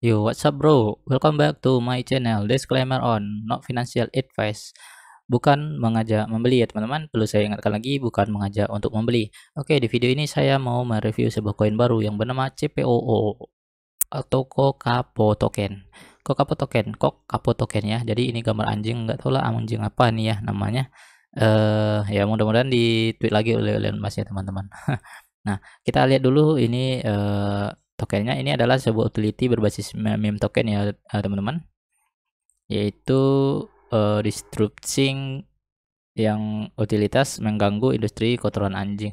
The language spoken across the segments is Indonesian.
Yo, what's up bro? Welcome back to my channel. Disclaimer on, not financial advice. Bukan mengajak membeli ya teman-teman. Perlu saya ingatkan lagi, bukan mengajak untuk membeli. Oke, di video ini saya mau mereview sebuah koin baru yang bernama CPOO atau Kokapo Token. Kokapo Token, Kokapo Token ya. Jadi ini gambar anjing, nggak tahu lah anjing apa nih ya namanya. Eh, uh, ya mudah-mudahan di tweet lagi oleh Elon Musk ya teman-teman. nah, kita lihat dulu ini. Uh, tokennya ini adalah sebuah utility berbasis meme token ya eh, teman-teman yaitu uh, disrupting yang utilitas mengganggu industri kotoran anjing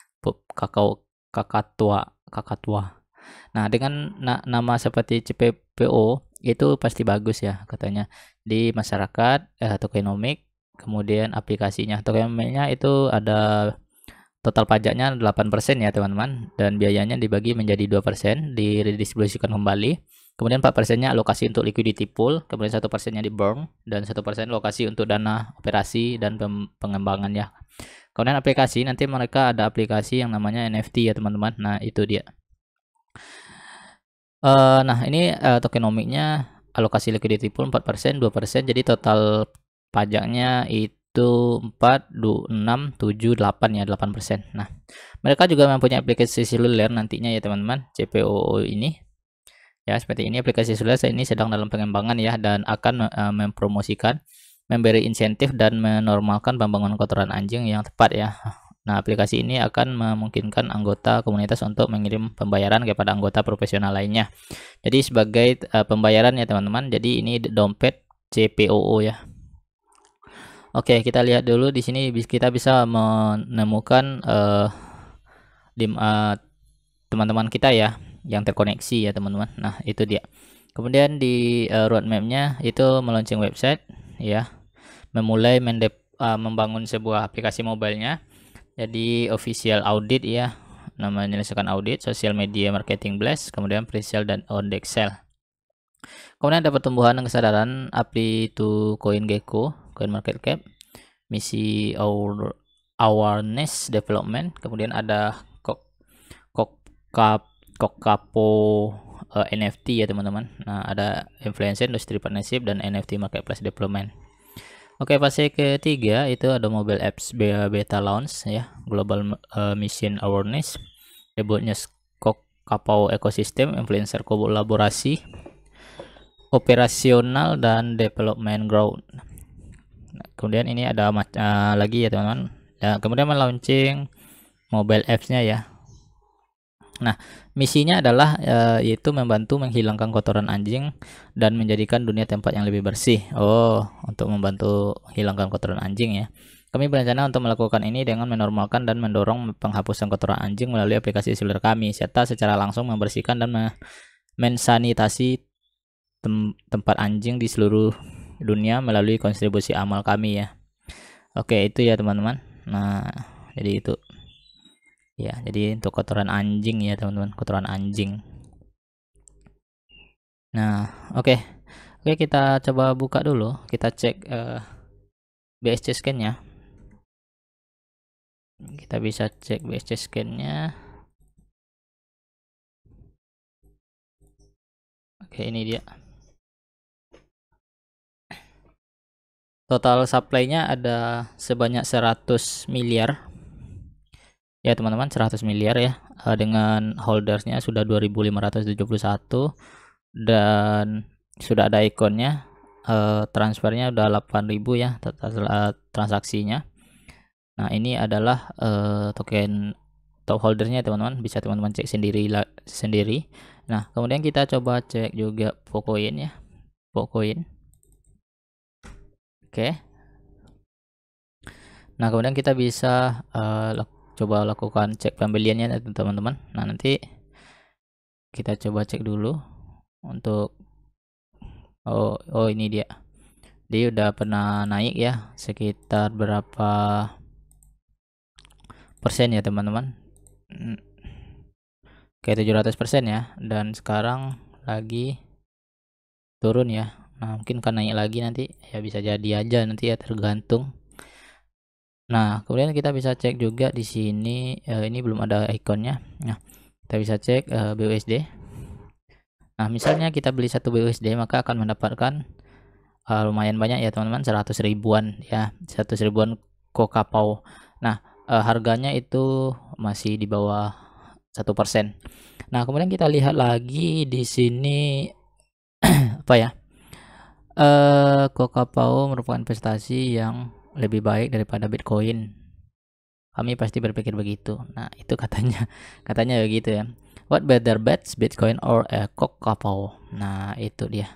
kakao kakatua kakatua nah dengan na nama seperti CPPO itu pasti bagus ya katanya di masyarakat eh, tokenomic kemudian aplikasinya tokenomiknya itu ada Total pajaknya 8% ya teman-teman dan biayanya dibagi menjadi 2% diredistribusikan kembali. Kemudian 4%-nya alokasi untuk liquidity pool, kemudian 1%-nya di burn dan 1% lokasi untuk dana operasi dan pengembangan ya. Kemudian aplikasi nanti mereka ada aplikasi yang namanya NFT ya teman-teman. Nah, itu dia. Uh, nah, ini uh, eh, tokenomiknya alokasi liquidity pool 4%, 2%. Jadi total pajaknya itu itu 4, 2, 6, 7, 8 ya 8% nah mereka juga mempunyai aplikasi seluler nantinya ya teman-teman CPOO ini ya seperti ini aplikasi seluler ini sedang dalam pengembangan ya dan akan uh, mempromosikan memberi insentif dan menormalkan pembangunan kotoran anjing yang tepat ya Nah, aplikasi ini akan memungkinkan anggota komunitas untuk mengirim pembayaran kepada anggota profesional lainnya. Jadi sebagai uh, pembayaran ya teman-teman. Jadi ini dompet CPOO ya. Oke, kita lihat dulu di sini kita bisa menemukan uh, eh, dim teman eh, teman-teman kita ya yang terkoneksi ya teman-teman. Nah, itu dia. Kemudian di uh, roadmapnya itu meluncing website ya. Memulai mendep uh, membangun sebuah aplikasi mobilenya. Jadi official audit ya. Namanya menyelesaikan audit social media marketing blast, kemudian presale dan on Excel. Kemudian ada pertumbuhan kesadaran API to coin gecko coin market cap misi our awareness development kemudian ada kok kok kap kok kapo uh, eh, NFT ya teman-teman nah ada influencer industri partnership dan NFT marketplace development oke fase ketiga itu ada mobile apps beta launch ya global uh, eh, mission awareness debutnya kok kapau ekosistem influencer kolaborasi operasional dan development growth Nah, kemudian ini ada uh, lagi ya teman-teman nah, kemudian melaunching mobile apps-nya ya Nah, misinya adalah e, yaitu membantu menghilangkan kotoran anjing dan menjadikan dunia tempat yang lebih bersih. Oh, untuk membantu menghilangkan kotoran anjing ya. Kami berencana untuk melakukan ini dengan menormalkan dan mendorong penghapusan kotoran anjing melalui aplikasi seluler kami, serta secara langsung membersihkan dan mensanitasi tem tempat anjing di seluruh dunia melalui kontribusi amal kami ya. Oke, itu ya teman-teman. Nah, jadi itu. Ya, jadi untuk kotoran anjing ya teman-teman, kotoran anjing. Nah, oke. Okay. Oke, okay, kita coba buka dulu. Kita cek uh, eh, BSC scan-nya. Kita bisa cek BSC scan-nya. Oke, okay, ini dia. total supply-nya ada sebanyak 100 miliar ya teman-teman 100 miliar ya eh, dengan holdersnya sudah 2571 dan sudah ada ikonnya eh, transfernya udah 8000 ya eh, transaksinya nah ini adalah token top holdernya teman-teman bisa teman-teman cek sendiri sendiri nah kemudian kita coba cek juga Pocoin ya Pocoin Oke. Okay. Nah, kemudian kita bisa uh, lak coba lakukan cek pembeliannya ya, teman-teman. Nah, nanti kita coba cek dulu untuk oh oh ini dia. Dia udah pernah naik ya sekitar berapa persen ya, teman-teman. Oke, okay, 700% ya dan sekarang lagi turun ya nah mungkin kan naik lagi nanti ya bisa jadi aja nanti ya tergantung nah kemudian kita bisa cek juga di sini eh, ini belum ada ikonnya nah kita bisa cek eh, BUSD nah misalnya kita beli satu BUSD maka akan mendapatkan eh, lumayan banyak ya teman-teman 100 ribuan ya 100 ribuan kokapau nah eh, harganya itu masih di bawah satu persen. Nah kemudian kita lihat lagi di sini apa ya? uh, eh, Kokapao merupakan investasi yang lebih baik daripada Bitcoin. Kami pasti berpikir begitu. Nah, itu katanya katanya begitu ya. What better bets Bitcoin or uh, eh, Kokapao? Nah, itu dia.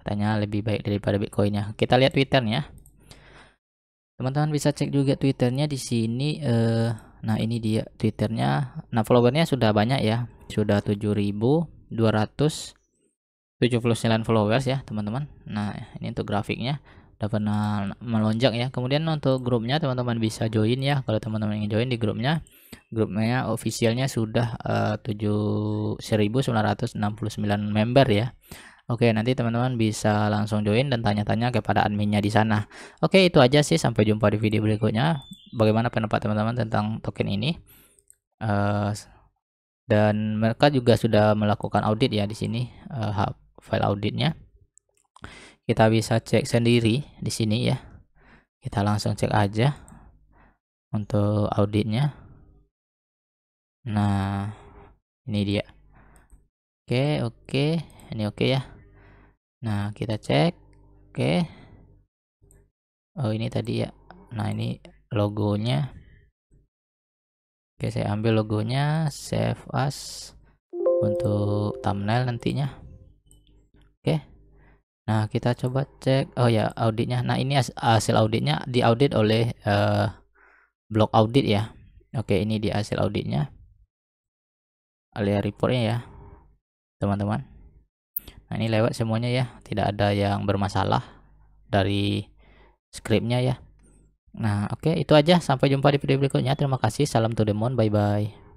Katanya lebih baik daripada Bitcoinnya. Kita lihat Twitternya. Teman-teman bisa cek juga Twitternya di sini. Uh, nah, ini dia Twitternya. Nah, followernya sudah banyak ya. Sudah 7200 79 followers ya teman-teman nah ini untuk grafiknya udah pernah melonjak ya kemudian untuk grupnya teman-teman bisa join ya kalau teman-teman ingin join di grupnya grupnya officialnya sudah eh, uh, 7.969 member ya Oke, nanti teman-teman bisa langsung join dan tanya-tanya kepada adminnya di sana. Oke, itu aja sih. Sampai jumpa di video berikutnya. Bagaimana pendapat teman-teman tentang token ini? Uh, dan mereka juga sudah melakukan audit ya di sini uh, file auditnya kita bisa cek sendiri di sini ya kita langsung cek aja untuk auditnya nah ini dia oke oke ini oke ya nah kita cek oke oh ini tadi ya nah ini logonya oke saya ambil logonya save as untuk thumbnail nantinya Oke. Nah, kita coba cek. Oh ya, auditnya. Nah, ini hasil auditnya diaudit oleh uh, blok audit ya. Oke, ini di hasil auditnya. Alias reportnya ya, teman-teman. Nah, ini lewat semuanya ya. Tidak ada yang bermasalah dari scriptnya ya. Nah, oke, itu aja. Sampai jumpa di video berikutnya. Terima kasih. Salam to the moon. Bye-bye.